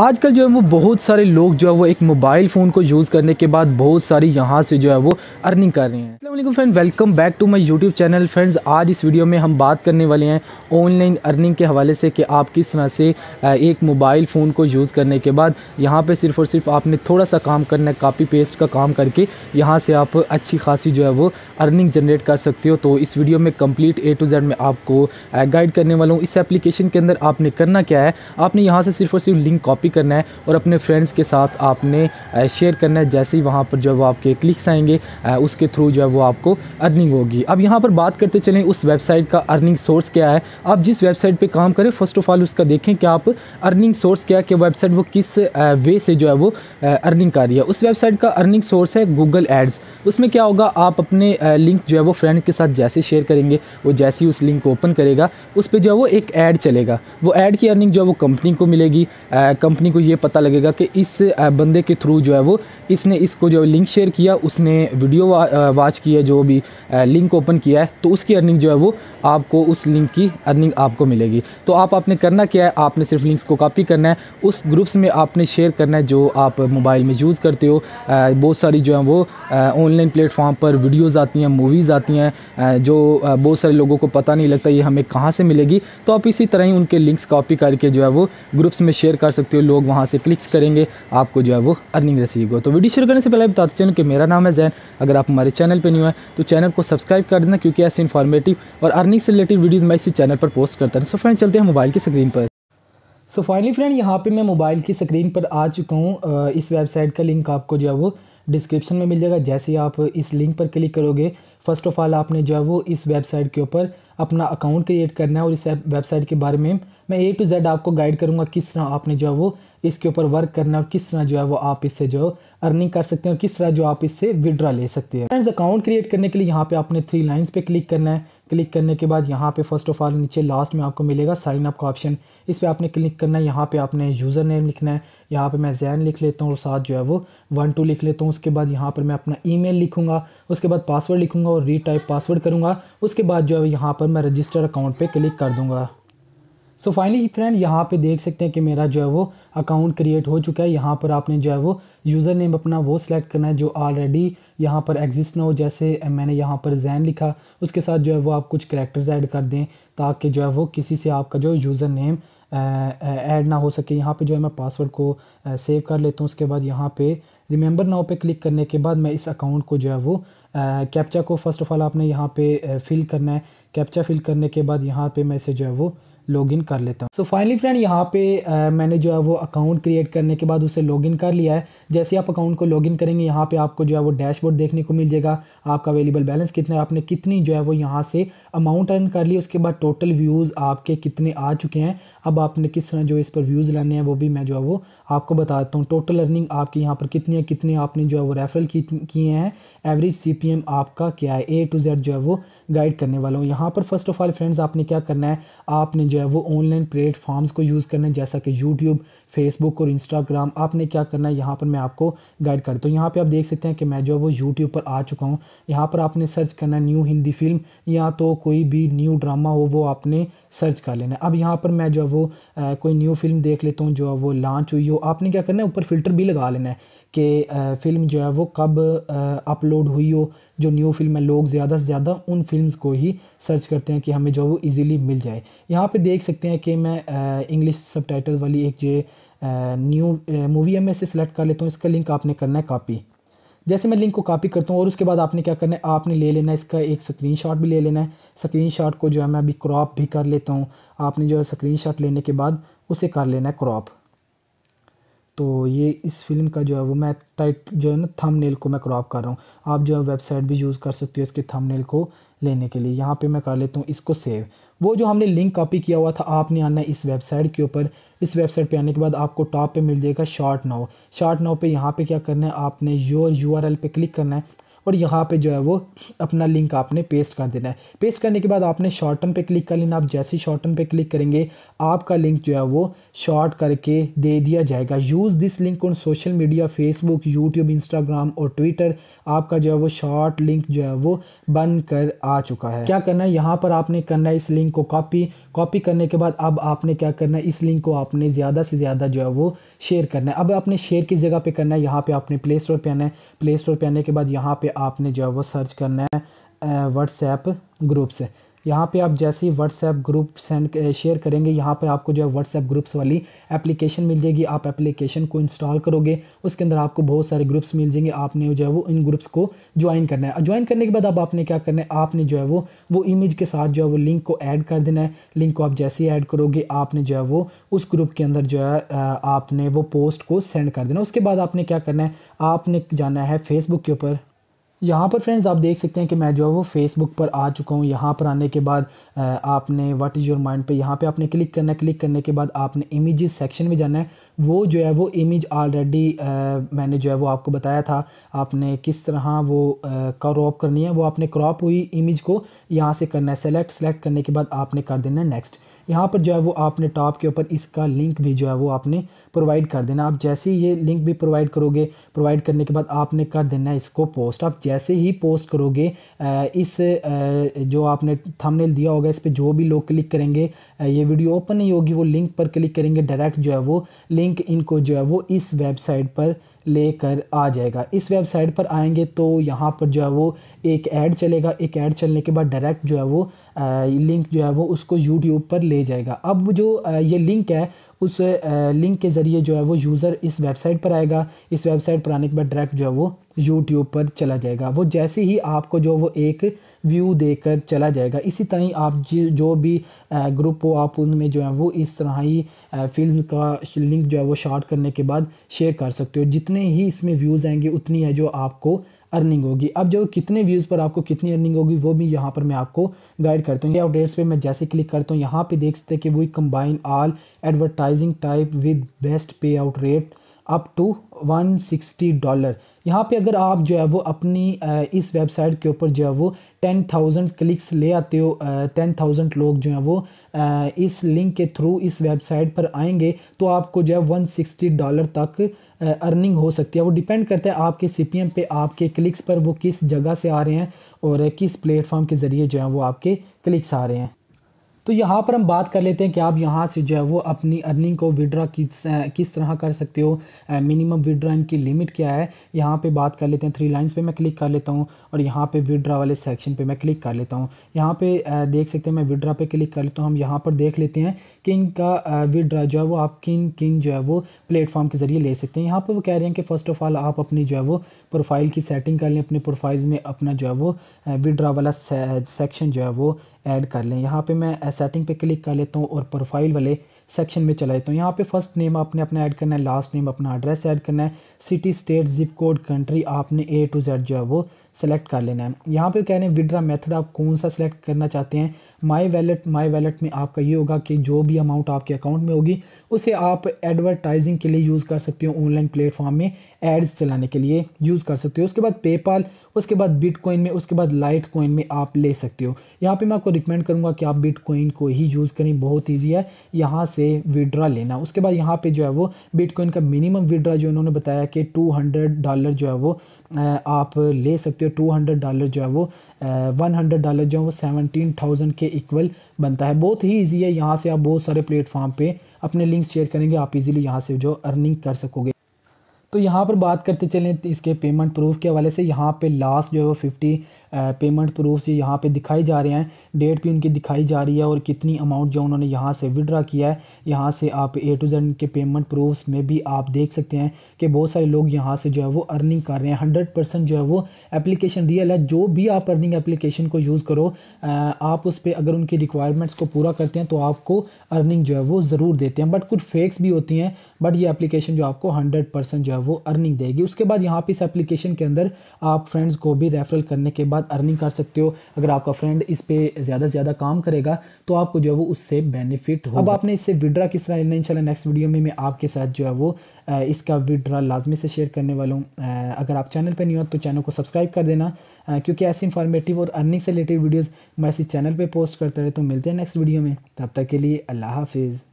आजकल जो है वो बहुत सारे लोग जो है वो एक मोबाइल फ़ोन को यूज़ करने के बाद बहुत सारी यहाँ से जो है वो अर्निंग कर रहे हैं अल्लाम friend welcome back to my YouTube channel friends आज इस वीडियो में हम बात करने वाले हैं ऑनलाइन अर्निंग के हवाले से कि आप किस तरह से एक मोबाइल फ़ोन को यूज़ करने के बाद यहाँ पर सिर्फ और सिर्फ आपने थोड़ा सा काम करना है कापी पेस्ट का काम करके यहाँ से आप अच्छी खासी जो है वो अर्निंग जनरेट कर सकते हो तो इस वीडियो में कम्प्लीट ए टू जेड में आपको गाइड करने वाला हूँ इस एप्लीकेशन के अंदर आपने करना क्या है आपने यहाँ से सिर्फ और सिर्फ लिंक कॉपी कॉपी करना है और अपने फ्रेंड्स के साथ आपने शेयर करना है जैसे ही वहाँ पर जो है वो आपके क्लिक्स आएंगे उसके थ्रू जो है वो आपको अर्निंग होगी अब यहाँ पर बात करते चलें उस वेबसाइट का अर्निंग सोर्स क्या है आप जिस वेबसाइट पर काम करें फर्स्ट ऑफ ऑल उसका देखें कि आप अर्निंग सोर्स क्या है कि वेबसाइट वो किस वे से जो है वो अर्निंग कर रही है उस वेबसाइट का अर्निंग सोर्स है गूगल एड्स उसमें क्या होगा आप अपने लिंक जो है वो फ्रेंड के साथ जैसे शेयर करेंगे वो जैसे ही उस लिंक को ओपन करेगा उस पर जो है वो एक ऐड चलेगा वो ऐड की अर्निंग जो है वो कंपनी को मिलेगी कंपनी को ये पता लगेगा कि इस बंदे के थ्रू जो है वो इसने इसको जो लिंक शेयर किया उसने वीडियो वा, वाच किया जो भी लिंक ओपन किया है तो उसकी अर्निंग जो है वो आपको उस लिंक की अर्निंग आपको मिलेगी तो आप आपने करना क्या है आपने सिर्फ लिंक्स को कॉपी करना है उस ग्रुप्स में आपने शेयर करना है जो आप मोबाइल में यूज़ करते हो बहुत सारी जो है वो ऑनलाइन प्लेटफॉर्म पर वीडियोज़ आती हैं मूवीज़ आती हैं जो बहुत सारे लोगों को पता नहीं लगता ये हमें कहाँ से मिलेगी तो आप इसी तरह ही उनके लिंक्स कॉपी करके जो है वो ग्रुप्स में शेयर कर सकते हो लोग वहाँ से क्लिक्स करेंगे आपको जो है वो अर्निंग रसीव हो तो वीडियो शेयर करने से पहले बताते चलो कि मेरा नाम है जैन अगर आप हमारे चैनल पर नहीं हुए तो चैनल को सब्सक्राइब कर देना क्योंकि ऐसे इन्फॉर्मेटिव और अर्निंग अर्निंग से रिलेटेड वीडियोज़ मैं इसी चैनल पर पोस्ट करता हूँ सो फ्रेंड चलते हैं मोबाइल की स्क्रीन पर सो फाइनली फ्रेंड यहाँ पे मैं मोबाइल की स्क्रीन पर आ चुका हूँ इस वेबसाइट का लिंक आपको जो है वो डिस्क्रिप्शन में मिल जाएगा जैसे ही आप इस लिंक पर क्लिक करोगे फर्स्ट ऑफ ऑल आपने जो है वो इस वेबसाइट के ऊपर अपना अकाउंट क्रिएट करना है और इस वेबसाइट के बारे में मैं ए टू जेड आपको गाइड करूँगा किस तरह आपने जो है वो इसके ऊपर वर्क करना है और किस तरह जो है वो आप इससे जो अर्निंग कर सकते हैं और किस तरह जो आप इससे विड्रा ले सकते हैं फ्रेंड्स अकाउंट क्रिएट करने के लिए यहाँ पे आपने थ्री लाइन्स पे क्लिक करना है क्लिक करने के बाद यहाँ पे फर्स्ट ऑफ ऑल नीचे लास्ट में आपको मिलेगा साइन अप का ऑप्शन इस पर आपने क्लिक करना है यहाँ पे आपने यूज़र नेम लिखना है यहाँ पे मैं जैन लिख लेता हूँ और साथ जो है वो वन टू लिख लेता हूँ उसके बाद यहाँ पर मैं अपना ईमेल लिखूंगा उसके बाद पासवर्ड लिखूंगा और रीटाइप पासवर्ड करूँगा उसके बाद जो है यहाँ पर मैं रजिस्टर अकाउंट पर क्लिक कर दूँगा सो फाइनली फ्रेंड यहाँ पे देख सकते हैं कि मेरा जो है वो अकाउंट क्रिएट हो चुका है यहाँ पर आपने जो है वो यूज़र नेम अपना वो सिलेक्ट करना है जो ऑलरेडी यहाँ पर एग्जिस्ट ना हो जैसे मैंने यहाँ पर जैन लिखा उसके साथ जो है वो आप कुछ करेक्टर्स ऐड कर दें ताकि जो है वो किसी से आपका जो यूज़र नेम ऐड ना हो सके यहाँ पर जो है मैं पासवर्ड को सेव कर लेता हूँ उसके बाद यहाँ पर रिमेंबर नाव पे क्लिक करने के बाद मैं इस अकाउंट को जो है वो कैप्चा को फ़र्स्ट ऑफ़ ऑल आपने यहाँ पे फिल करना है कैप्चा फिल करने के बाद यहाँ पे मैं इसे जो है वो लॉगिन कर लेता हूँ सो फाइनली फ्रेंड यहाँ पे आ, मैंने जो है वो अकाउंट क्रिएट करने के बाद उसे लॉगिन कर लिया है जैसे आप अकाउंट को लॉगिन करेंगे यहाँ पे आपको जो है वो डैशबोर्ड देखने को मिल जाएगा आपका अवेलेबल बैलेंस कितना है आपने कितनी जो है वो यहाँ से अमाउंट अर्न कर लिया उसके बाद टोटल व्यूज़ आपके कितने आ चुके हैं अब आपने किस तरह जो इस पर व्यूज़ लाने हैं वो भी मैं जो है वो आपको बताता हूँ टोटल अर्निंग आपके यहाँ पर कितनी है कितने आपने जो है वो रेफरल किए हैं एवरेज सी आपका क्या है ए टू जेड जो है वो गाइड करने वाला हूँ यहाँ पर फर्स्ट ऑफ ऑल फ्रेंड्स आपने क्या करना है आपने जो है वो ऑनलाइन प्लेटफॉर्म्स को यूज़ करना है जैसा कि यूट्यूब फेसबुक और इंस्टाग्राम आपने क्या करना है यहाँ पर मैं आपको गाइड करता हूँ यहाँ पर आप देख सकते हैं कि मैं जो है वो यूट्यूब पर आ चुका हूँ यहाँ पर आपने सर्च करना है न्यू हिंदी फिल्म या तो कोई भी न्यू ड्रामा हो वो आपने सर्च कर लेना है अब यहाँ पर मैं जो है वो कोई न्यू फिल्म देख लेता हूँ जो है वो लॉन्च हुई हो आपने क्या करना है ऊपर फिल्टर भी लगा लेना है कि फ़िल्म जो है वो कब अपलोड हुई हो जो न्यू फिल्म है लोग ज़्यादा से ज़्यादा उन फिल्म्स को ही सर्च करते हैं कि हमें जो वो इजीली मिल जाए यहाँ पे देख सकते हैं कि मैं इंग्लिश सब वाली एक जो न्यू मूवी है मैं इसे सेलेक्ट कर लेता हूँ इसका लिंक आपने करना है कापी जैसे मैं लिंक को कॉपी करता हूँ और उसके बाद आपने क्या करना है आपने ले लेना है इसका एक स्क्रीनशॉट भी ले लेना है स्क्रीनशॉट को जो है मैं अभी क्रॉप भी कर लेता हूँ आपने जो है स्क्रीनशॉट लेने के बाद उसे कर लेना है क्रॉप तो ये इस फिल्म का जो है वो मैं टाइट जो है ना थंबनेल को मैं क्रॉप कर रहा हूँ आप जो है वेबसाइट भी यूज़ कर सकते हो इसके थंबनेल को लेने के लिए यहाँ पे मैं कर लेता हूँ इसको सेव वो जो हमने लिंक कॉपी किया हुआ था आपने आना इस वेबसाइट के ऊपर इस वेबसाइट पे आने के बाद आपको टॉप पे मिल जाएगा शॉर्ट नाव शॉर्ट नाव पे यहाँ पे क्या करना है आपने योर यू आर एल पे क्लिक करना है और यहाँ पे जो है वो अपना लिंक आपने पेस्ट कर देना है पेस्ट करने के बाद आपने शॉर्टन पे क्लिक कर लेना आप जैसे ही शॉर्टन पे क्लिक करेंगे आपका लिंक जो है वो शॉर्ट करके दे दिया जाएगा use this link on social media Facebook YouTube Instagram और ट्विटर आपका जो है वो शॉर्ट लिंक जो है वो बन कर आ चुका है क्या करना है यहाँ पर आपने करना है इस लिंक को कॉपी कॉपी करने के बाद अब आपने क्या करना है इस लिंक को आपने ज़्यादा से ज़्यादा जो है वो शेयर करना है अब आपने शेयर की जगह पर करना है यहाँ पर आपने प्ले स्टोर पर आना है प्ले स्टोर पर आने के बाद यहाँ पर आपने जो है वो सर्च करना है व्हाट्सएप ग्रुप्स यहाँ पे आप जैसे ही व्हाट्सएप ग्रुप सेंड शेयर करेंगे यहाँ पर आपको जो है व्हाट्सएप ग्रुप्स वाली एप्लीकेशन मिल जाएगी आप एप्लीकेशन को इंस्टॉल करोगे उसके अंदर आपको बहुत सारे ग्रुप्स मिल जाएंगे आपने जो है वो इन ग्रुप्स को ज्वाइन करना है ज्वाइन करने के बाद अब आपने क्या करना है आपने जो है वो वो इमेज के साथ जो है वो लिंक को ऐड कर देना है लिंक को आप जैसे ही ऐड करोगे आपने जो है वो उस ग्रुप के अंदर जो है आपने वो पोस्ट को सेंड कर देना उसके बाद आपने क्या करना है आपने जाना है फेसबुक के ऊपर यहाँ पर फ्रेंड्स आप देख सकते हैं कि मैं जो है वो फेसबुक पर आ चुका हूँ यहाँ पर आने के बाद आपने व्हाट इज़ योर माइंड पे यहाँ पे आपने क्लिक करना है क्लिक करने के बाद आपने इमेजेस सेक्शन में जाना है वो जो है वो इमेज ऑलरेडी मैंने जो है वो आपको बताया था आपने किस तरह वो क्रॉप करनी है वो आपने क्रॉप हुई इमेज को यहाँ से करना है सेलेक्ट सेलेक्ट करने के बाद आपने कर देना है नेक्स्ट यहाँ पर जो है वो आपने टॉप के ऊपर इसका लिंक भी जो है वो आपने प्रोवाइड कर देना आप जैसे ही ये लिंक भी प्रोवाइड करोगे प्रोवाइड करने के बाद आपने कर देना इसको पोस्ट आप जैसे ही पोस्ट करोगे इस जो आपने थंबनेल दिया होगा इस पर जो भी लोग क्लिक करेंगे ये वीडियो ओपन नहीं होगी वो लिंक पर क्लिक करेंगे डायरेक्ट जो है वो लिंक इनको जो है वो इस वेबसाइट पर लेकर आ जाएगा इस वेबसाइट पर आएंगे तो यहाँ पर जो है वो एक ऐड चलेगा एक ऐड चलने के बाद डायरेक्ट जो है वो लिंक जो है वो उसको यूट्यूब पर ले जाएगा अब जो ये लिंक है उस लिंक के ज़रिए जो है वो यूज़र इस वेबसाइट पर आएगा इस वेबसाइट पर आने के बाद डायरेक्ट जो है वो यूट्यूब पर चला जाएगा वो जैसे ही आपको जो वो एक व्यू देकर चला जाएगा इसी तरह ही आप जो भी ग्रुप हो आप उनमें जो है वो इस तरह ही फिल्म का लिंक जो है वो शॉर्ट करने के बाद शेयर कर सकते हो जितने ही इसमें व्यूज़ आएंगे उतनी है जो आपको अर्निंग होगी अब जो कितने व्यूज़ पर आपको कितनी अर्निंग होगी वो भी यहाँ पर मैं आपको गाइड करता हूँ ये अपडेट्स पे मैं जैसे क्लिक करता हूँ यहाँ पे देख सकते हैं कि वही combine all advertising type with best pay out rate up to one sixty dollar यहाँ पे अगर आप जो है वो अपनी इस वेबसाइट के ऊपर जो है वो टेन थाउजेंड क्लिक्स ले आते हो टेन थाउजेंड लोग जो है वो इस लिंक के थ्रू इस वेबसाइट पर आएंगे तो आपको जो है वन सिक्सटी डॉलर तक अर्निंग हो सकती है वो डिपेंड करता है आपके सी पे आपके क्लिक्स पर वो किस जगह से आ रहे हैं और किस प्लेटफॉर्म के ज़रिए जो है वो आपके क्लिक्स आ रहे हैं तो यहाँ पर हम बात कर लेते हैं कि आप यहाँ से जो है वो अपनी अर्निंग को विड्रा किस किस तरह कर सकते हो मिनिमम विड्रा इनकी लिमिट क्या है यहाँ पे बात कर लेते हैं थ्री लाइंस पे मैं क्लिक कर लेता हूँ और यहाँ पे विड्रा वाले सेक्शन पे मैं क्लिक कर लेता हूँ यहाँ पे देख सकते हैं मैं विड्रा पे क्लिक कर लेता हूँ हम यहाँ पर देख लेते हैं कि इनका विड्रा जो है वो आप किन किन जो है वो प्लेटफॉर्म के ज़रिए ले सकते हैं यहाँ पर वो कह रहे हैं कि फ़र्स्ट ऑफ़ ऑल आप अपनी जो है वो प्रोफाइल की सेटिंग कर लें अपने प्रोफाइल में अपना जो है वो विड्रा वाला सेक्शन जो है वो ऐड कर लें यहाँ पे मैं सेटिंग पे क्लिक कर लेता हूँ और प्रोफाइल वाले सेक्शन में चला जाता हूँ यहाँ पे फर्स्ट नेम आपने अपना ऐड करना है लास्ट नेम अपना एड्रेस ऐड करना है city state zip code country आपने ए टू जेड जो है वो सेलेक्ट कर लेना है यहाँ पे कह रहे हैं विड्रा मेथड आप कौन सा सेलेक्ट करना चाहते हैं माई वैलेट माई वैलेट में आपका ये होगा कि जो भी अमाउंट आपके अकाउंट में होगी उसे आप एडवर्टाइजिंग के लिए यूज़ कर सकते हो ऑनलाइन प्लेटफॉर्म में एड्स चलाने के लिए यूज़ कर सकते हो उसके बाद पेपाल उसके बाद बिटकॉइन में उसके बाद लाइट कॉइन में आप ले सकते हो यहाँ पे मैं आपको रिकमेंड करूँगा कि आप बिटकॉइन को ही यूज़ करें बहुत ईजी है यहाँ से विड्रा लेना उसके बाद यहाँ पर जो है वो बिटकॉइन का मिनिमम विड्रा जो इन्होंने बताया कि टू डॉलर जो है वो आप ले सकते सकते हो टू हंड्रेड डॉलर जो है वो वन हंड्रेड डॉलर जो है वो सेवनटीन थाउजेंड के इक्वल बनता है बहुत ही इजी है यहाँ से आप बहुत सारे प्लेटफॉर्म पर अपने लिंक शेयर करेंगे आप इजीली यहाँ से जो अर्निंग कर सकोगे तो यहाँ पर बात करते चलें इसके पेमेंट प्रूफ के हवाले से यहाँ पे लास्ट जो है वो फिफ्टी पेमेंट प्रूफ्स यहाँ पे दिखाई जा रहे हैं डेट भी उनकी दिखाई जा रही है और कितनी अमाउंट जो उन्होंने यहाँ से विड्रा किया है यहाँ से आप ए टू जेड के पेमेंट प्रूफ्स में भी आप देख सकते हैं कि बहुत सारे लोग यहाँ से जो है वो अर्निंग कर रहे हैं हंड्रेड परसेंट जो है वो एप्लीकेशन रियल है जो भी आप अर्निंग एप्लीकेशन को यूज़ करो आप उस पर अगर उनकी रिक्वायरमेंट्स को पूरा करते हैं तो आपको अर्निंग जो है वो ज़रूर देते हैं बट कुछ फेक्स भी होती हैं बट ये एप्लीकेशन जो आपको हंड्रेड परसेंट जो है वो अर्निंग देगी उसके बाद यहाँ पर इस एप्लीकेशन के अंदर आप फ्रेंड्स को भी रेफरल करने के बाद बाद अर्निंग कर सकते हो अगर आपका फ्रेंड इस पर ज़्यादा से ज़्यादा काम करेगा तो आपको जो है वो उससे बेनिफिट हो अब आपने इससे विड्रा किस तरह लेना इंशाल्लाह नेक्स्ट वीडियो में मैं आपके साथ जो है वो इसका विड्रा लाजमी से शेयर करने वाला हूँ अगर आप चैनल पर नहीं हो तो चैनल को सब्सक्राइब कर देना क्योंकि ऐसे इन्फॉर्मेटिव और अर्निंग से रिलेटेड वीडियोज़ मैं इसी चैनल पर पोस्ट करते रहता तो हूँ मिलते हैं नेक्स्ट वीडियो में तब तक के लिए अल्लाह हाफिज़